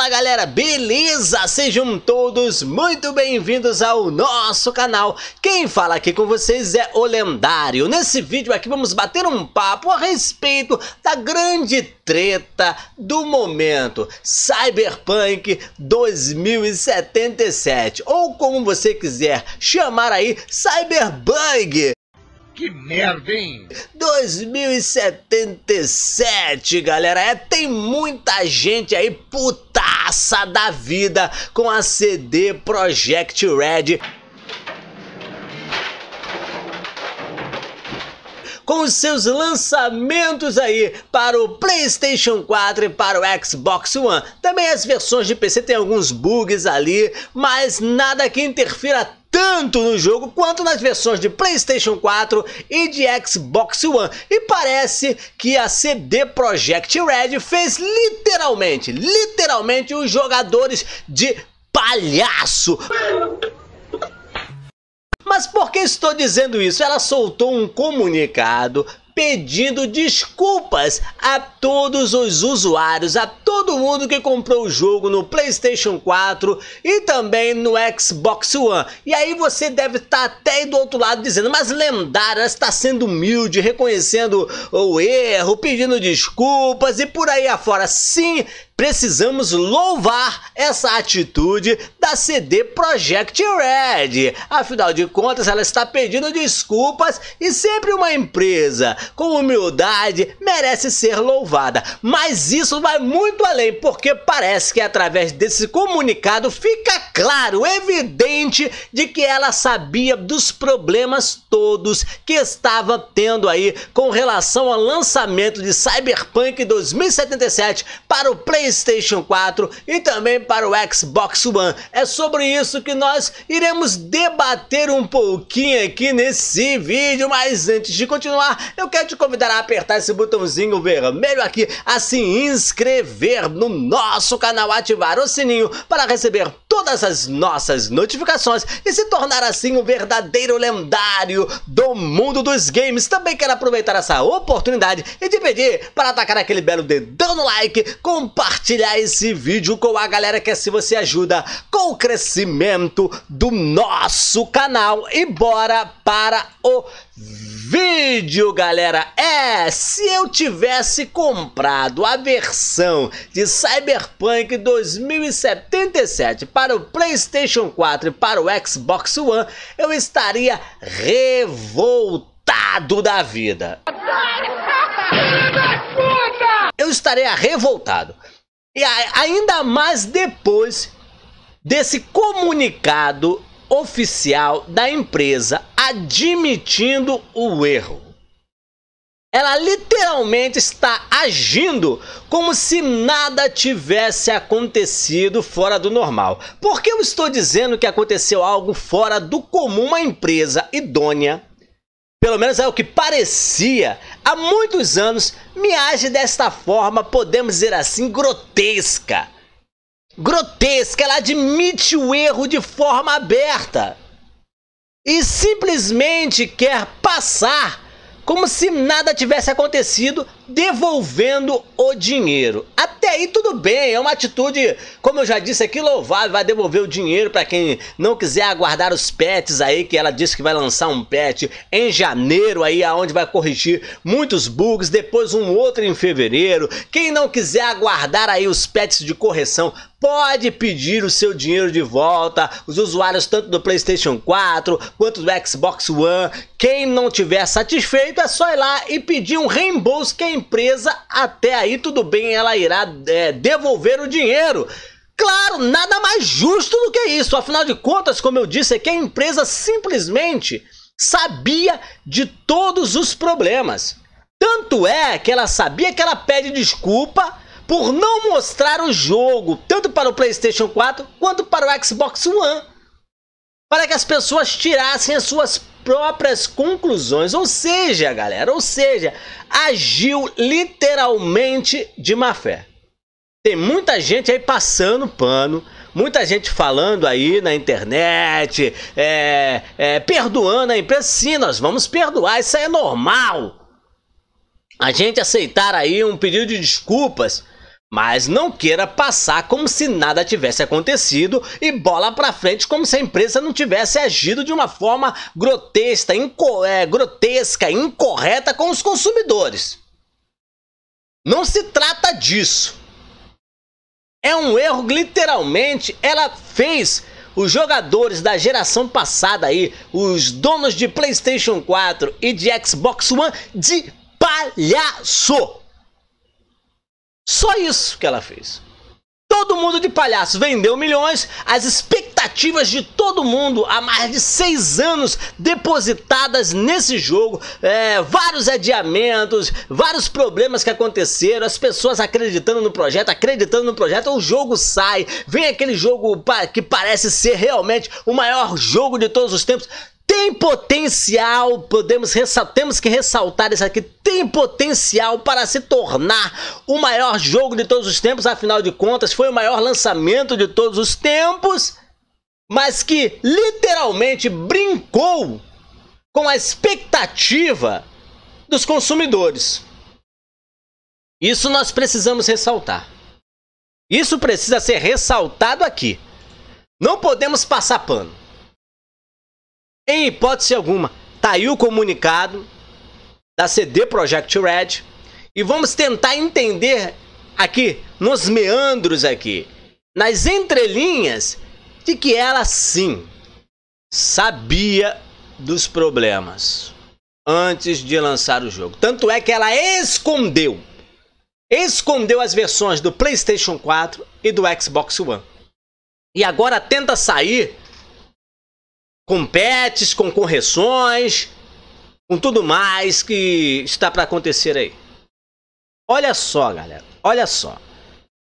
Fala galera, beleza? Sejam todos muito bem-vindos ao nosso canal. Quem fala aqui com vocês é o Lendário. Nesse vídeo aqui vamos bater um papo a respeito da grande treta do momento, Cyberpunk 2077, ou como você quiser chamar aí, Cyberbug. Que merda, hein? 2077, galera. É, tem muita gente aí puta putaça da vida com a CD Project Red. com os seus lançamentos aí para o PlayStation 4 e para o Xbox One. Também as versões de PC têm alguns bugs ali, mas nada que interfira tanto no jogo quanto nas versões de PlayStation 4 e de Xbox One. E parece que a CD Projekt Red fez literalmente, literalmente os jogadores de palhaço. Por que estou dizendo isso? Ela soltou um comunicado pedindo desculpas a todos os usuários, a todo mundo que comprou o jogo no PlayStation 4 e também no Xbox One. E aí você deve estar até do outro lado dizendo, mas lendária está sendo humilde, reconhecendo o erro, pedindo desculpas e por aí afora. Sim, precisamos louvar essa atitude da CD Project Red. Afinal de contas, ela está pedindo desculpas e sempre uma empresa com humildade merece ser louvada. Mas isso vai muito além, porque parece que através desse comunicado fica claro, evidente, de que ela sabia dos problemas todos que estava tendo aí com relação ao lançamento de Cyberpunk 2077 para o PlayStation PlayStation 4 e também para o Xbox One. É sobre isso que nós iremos debater um pouquinho aqui nesse vídeo, mas antes de continuar, eu quero te convidar a apertar esse botãozinho vermelho aqui, a assim se inscrever no nosso canal, ativar o sininho para receber todas as nossas notificações e se tornar assim um verdadeiro lendário do mundo dos games. Também quero aproveitar essa oportunidade e te pedir para atacar aquele belo dedão no like, compartilhar compartilhar esse vídeo com a galera que assim você ajuda com o crescimento do nosso canal. E bora para o vídeo, galera. É, se eu tivesse comprado a versão de Cyberpunk 2077 para o PlayStation 4 e para o Xbox One, eu estaria revoltado da vida. Eu estaria revoltado. E ainda mais depois desse comunicado oficial da empresa admitindo o erro. Ela literalmente está agindo como se nada tivesse acontecido fora do normal. Por que eu estou dizendo que aconteceu algo fora do comum uma empresa idônea? Pelo menos é o que parecia há muitos anos me age desta forma, podemos dizer assim, grotesca. Grotesca, ela admite o erro de forma aberta e simplesmente quer passar como se nada tivesse acontecido devolvendo o dinheiro. Até aí tudo bem, é uma atitude, como eu já disse aqui, louvável, vai devolver o dinheiro para quem não quiser aguardar os pets aí, que ela disse que vai lançar um pet em janeiro aí, aonde vai corrigir muitos bugs, depois um outro em fevereiro. Quem não quiser aguardar aí os pets de correção, pode pedir o seu dinheiro de volta. Os usuários tanto do PlayStation 4 quanto do Xbox One, quem não tiver satisfeito é só ir lá e pedir um reembolso quem empresa, até aí tudo bem, ela irá é, devolver o dinheiro. Claro, nada mais justo do que isso. Afinal de contas, como eu disse, é que a empresa simplesmente sabia de todos os problemas. Tanto é que ela sabia que ela pede desculpa por não mostrar o jogo, tanto para o PlayStation 4 quanto para o Xbox One, para que as pessoas tirassem as suas próprias conclusões. Ou seja, galera, ou seja, agiu literalmente de má fé. Tem muita gente aí passando pano, muita gente falando aí na internet, é, é, perdoando a empresa. Sim, nós vamos perdoar, isso é normal. A gente aceitar aí um pedido de desculpas mas não queira passar como se nada tivesse acontecido e bola para frente como se a empresa não tivesse agido de uma forma grotesca, inco é, grotesca, incorreta com os consumidores. Não se trata disso. É um erro, literalmente, ela fez os jogadores da geração passada aí, os donos de PlayStation 4 e de Xbox One de palhaço. Só isso que ela fez. Todo mundo de palhaço vendeu milhões, as expectativas de todo mundo há mais de seis anos depositadas nesse jogo, é, vários adiamentos, vários problemas que aconteceram, as pessoas acreditando no projeto, acreditando no projeto, o jogo sai, vem aquele jogo que parece ser realmente o maior jogo de todos os tempos tem potencial, podemos temos que ressaltar isso aqui, tem potencial para se tornar o maior jogo de todos os tempos, afinal de contas, foi o maior lançamento de todos os tempos, mas que literalmente brincou com a expectativa dos consumidores. Isso nós precisamos ressaltar. Isso precisa ser ressaltado aqui. Não podemos passar pano. Em hipótese alguma, tá aí o comunicado da CD Project Red e vamos tentar entender aqui nos meandros aqui, nas entrelinhas de que ela sim sabia dos problemas antes de lançar o jogo. Tanto é que ela escondeu escondeu as versões do PlayStation 4 e do Xbox One. E agora tenta sair com pets, com correções, com tudo mais que está para acontecer aí. Olha só, galera, olha só.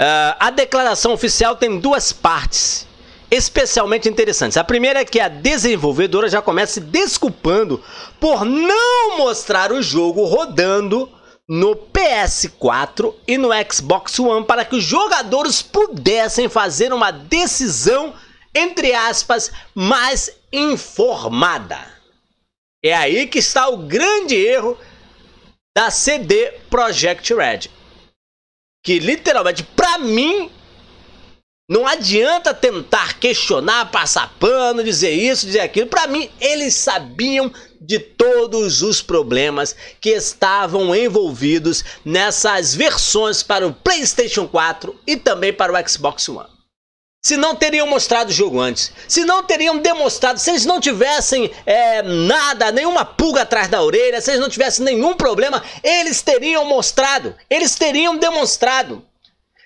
Uh, a declaração oficial tem duas partes especialmente interessantes. A primeira é que a desenvolvedora já começa se desculpando por não mostrar o jogo rodando no PS4 e no Xbox One para que os jogadores pudessem fazer uma decisão entre aspas, mais informada. É aí que está o grande erro da CD Project Red. Que literalmente, para mim, não adianta tentar questionar, passar pano, dizer isso, dizer aquilo. Para mim, eles sabiam de todos os problemas que estavam envolvidos nessas versões para o PlayStation 4 e também para o Xbox One se não teriam mostrado o jogo antes, se não teriam demonstrado, se eles não tivessem é, nada, nenhuma pulga atrás da orelha, se eles não tivessem nenhum problema, eles teriam mostrado, eles teriam demonstrado.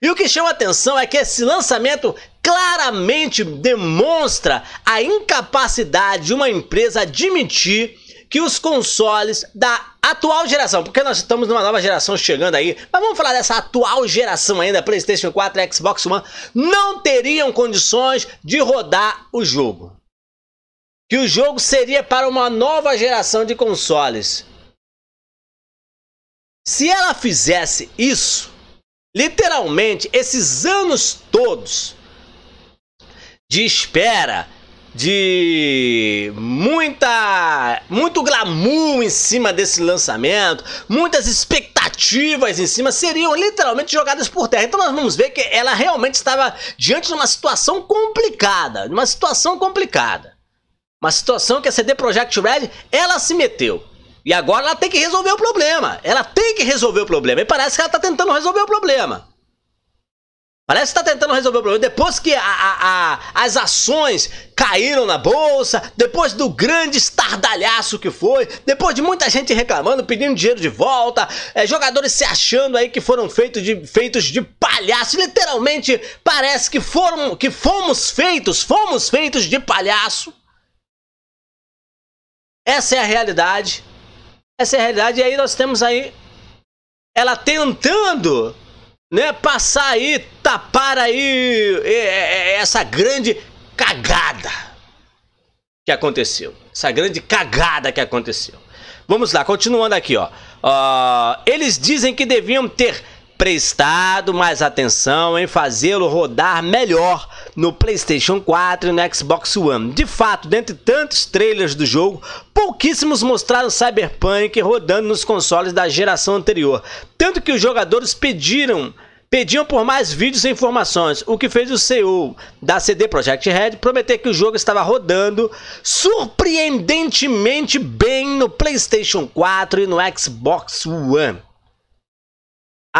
E o que chama atenção é que esse lançamento claramente demonstra a incapacidade de uma empresa admitir que os consoles da atual geração, porque nós estamos numa nova geração chegando aí, mas vamos falar dessa atual geração ainda, PlayStation 4, Xbox One, não teriam condições de rodar o jogo. Que o jogo seria para uma nova geração de consoles. Se ela fizesse isso, literalmente esses anos todos de espera de muita muito glamour em cima desse lançamento, muitas expectativas em cima seriam literalmente jogadas por terra. Então nós vamos ver que ela realmente estava diante de uma situação complicada, uma situação complicada. Uma situação que a CD Projekt Red, ela se meteu. E agora ela tem que resolver o problema. Ela tem que resolver o problema. E parece que ela está tentando resolver o problema. Parece que está tentando resolver o problema. Depois que a, a, a, as ações caíram na bolsa, depois do grande estardalhaço que foi, depois de muita gente reclamando, pedindo dinheiro de volta, é, jogadores se achando aí que foram feitos de, feitos de palhaço. Literalmente parece que foram que fomos feitos, fomos feitos de palhaço. Essa é a realidade. Essa é a realidade. E aí nós temos aí ela tentando né, passar aí, tapar aí essa grande cagada que aconteceu. Essa grande cagada que aconteceu. Vamos lá, continuando aqui, ó. Uh, eles dizem que deviam ter prestado mais atenção em fazê-lo rodar melhor no PlayStation 4 e no Xbox One. De fato, dentre tantos trailers do jogo, pouquíssimos mostraram Cyberpunk rodando nos consoles da geração anterior, tanto que os jogadores pediram pediam por mais vídeos e informações, o que fez o CEO da CD Projekt Red prometer que o jogo estava rodando surpreendentemente bem no PlayStation 4 e no Xbox One.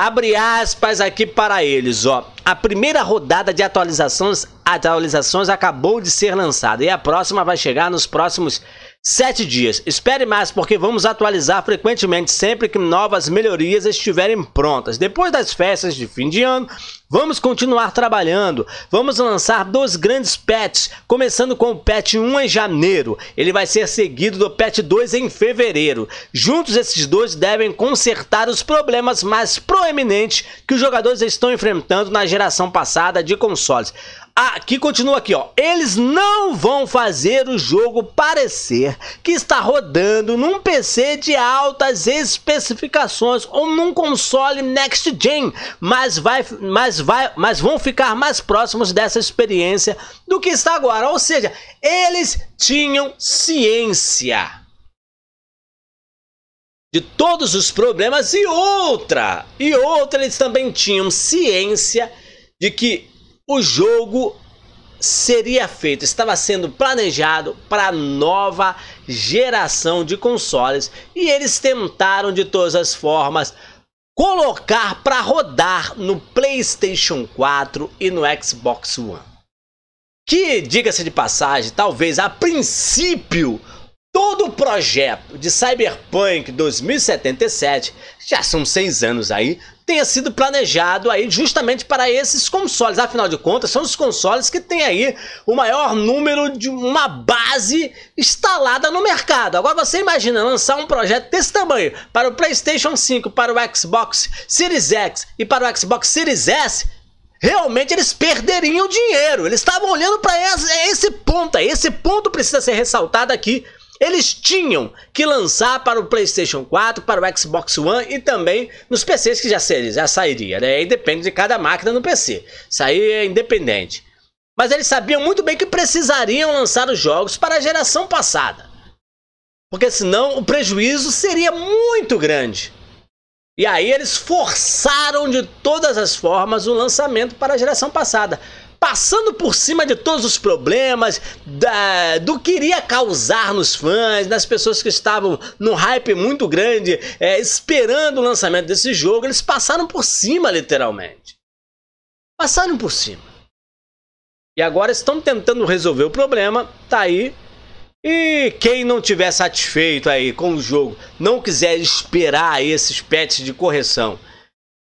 Abre aspas aqui para eles, ó. A primeira rodada de atualizações, atualizações acabou de ser lançada e a próxima vai chegar nos próximos sete dias. Espere mais, porque vamos atualizar frequentemente sempre que novas melhorias estiverem prontas. Depois das festas de fim de ano, vamos continuar trabalhando. Vamos lançar dois grandes patches, começando com o patch 1 em janeiro. Ele vai ser seguido do patch 2 em fevereiro. Juntos, esses dois devem consertar os problemas mais proeminentes que os jogadores estão enfrentando na geração passada de consoles. Aqui continua aqui, ó. Eles não vão fazer o jogo parecer que está rodando num PC de altas especificações ou num console next gen, mas vai mas vai mas vão ficar mais próximos dessa experiência do que está agora. Ou seja, eles tinham ciência de todos os problemas e outra, e outra eles também tinham ciência de que o jogo seria feito, estava sendo planejado para a nova geração de consoles e eles tentaram de todas as formas colocar para rodar no PlayStation 4 e no Xbox One. Que, diga-se de passagem, talvez a princípio todo o projeto de Cyberpunk 2077, já são seis anos aí, tenha sido planejado aí justamente para esses consoles. Afinal de contas, são os consoles que têm aí o maior número de uma base instalada no mercado. Agora você imagina lançar um projeto desse tamanho para o PlayStation 5, para o Xbox Series X e para o Xbox Series S? realmente eles perderiam dinheiro. Eles estavam olhando para esse, ponto. Esse ponto precisa ser ressaltado aqui eles tinham que lançar para o PlayStation 4, para o Xbox One e também nos PCs que já, seria, já sairia, né? Aí depende de cada máquina no PC. Isso aí é independente. Mas eles sabiam muito bem que precisariam lançar os jogos para a geração passada. Porque senão o prejuízo seria muito grande. E aí eles forçaram de todas as formas o lançamento para a geração passada passando por cima de todos os problemas, da, do que iria causar nos fãs, nas pessoas que estavam num hype muito grande, é, esperando o lançamento desse jogo, eles passaram por cima, literalmente. Passaram por cima. E agora estão tentando resolver o problema, tá aí. E quem não tiver satisfeito aí com o jogo, não quiser esperar esses patches de correção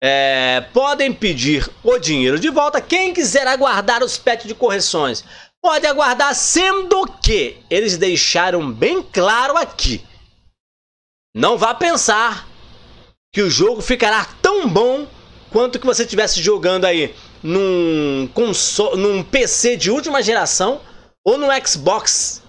é, podem pedir o dinheiro de volta. Quem quiser aguardar os pets de correções pode aguardar, sendo que eles deixaram bem claro aqui. Não vá pensar que o jogo ficará tão bom quanto que você estivesse jogando aí num, console, num PC de última geração ou no Xbox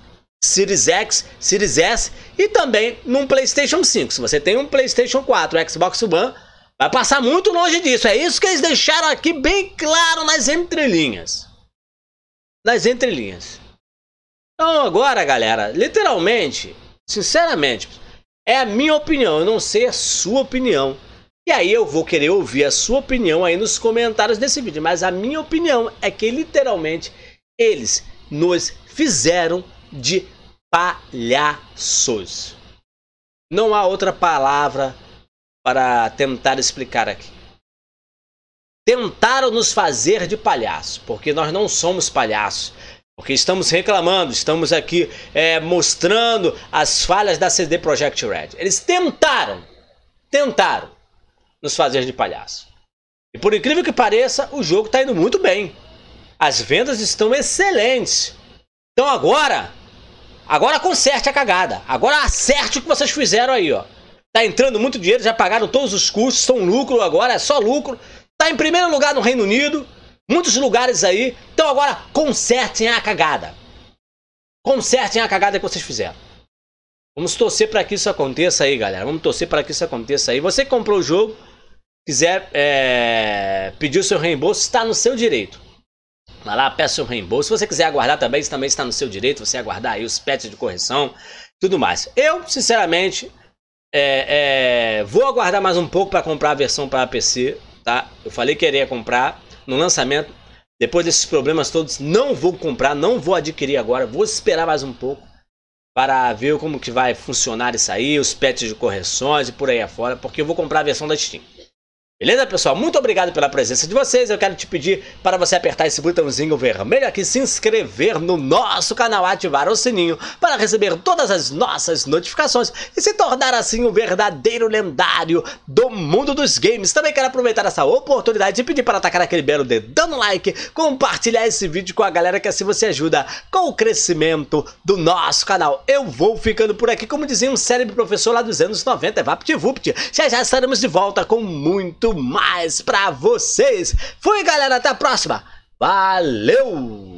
Series X, Series S e também num PlayStation 5. Se você tem um PlayStation 4, Xbox One Vai passar muito longe disso. É isso que eles deixaram aqui bem claro nas entrelinhas. Nas entrelinhas. Então agora, galera, literalmente, sinceramente, é a minha opinião, eu não sei a sua opinião. E aí eu vou querer ouvir a sua opinião aí nos comentários desse vídeo, mas a minha opinião é que literalmente eles nos fizeram de palhaços. Não há outra palavra para tentar explicar aqui. Tentaram nos fazer de palhaço, porque nós não somos palhaços. Porque estamos reclamando, estamos aqui é, mostrando as falhas da CD Projekt Red. Eles tentaram, tentaram nos fazer de palhaço. E por incrível que pareça, o jogo está indo muito bem. As vendas estão excelentes. Então agora, agora conserte a cagada. Agora acerte o que vocês fizeram aí, ó. Tá entrando muito dinheiro, já pagaram todos os custos, são lucro agora, é só lucro. Tá em primeiro lugar no Reino Unido, muitos lugares aí. Então agora consertem a cagada. Consertem a cagada que vocês fizeram. Vamos torcer para que isso aconteça aí, galera. Vamos torcer para que isso aconteça aí. Você que comprou o jogo, quiser é, pedir o seu reembolso, está no seu direito. Vai lá, peça o reembolso. Se você quiser aguardar também, isso também está no seu direito. Você aguardar aí os pets de correção, tudo mais. Eu, sinceramente, é, é, vou aguardar mais um pouco para comprar a versão para PC, tá? Eu falei que iria comprar no lançamento. Depois desses problemas todos, não vou comprar, não vou adquirir agora. Vou esperar mais um pouco para ver como que vai funcionar isso aí, os patches de correções e por aí afora, porque eu vou comprar a versão da Steam. Beleza, pessoal? Muito obrigado pela presença de vocês. Eu quero te pedir para você apertar esse botãozinho vermelho aqui, se inscrever no nosso canal, ativar o sininho para receber todas as nossas notificações e se tornar assim um verdadeiro lendário do mundo dos games. Também quero aproveitar essa oportunidade e pedir para atacar aquele belo dedão no like, compartilhar esse vídeo com a galera que assim você ajuda com o crescimento do nosso canal. Eu vou ficando por aqui, como dizia um cérebro professor lá dos anos 90, é Já já estaremos de volta com muito muito mais para vocês. Fui, galera, até a próxima. Valeu!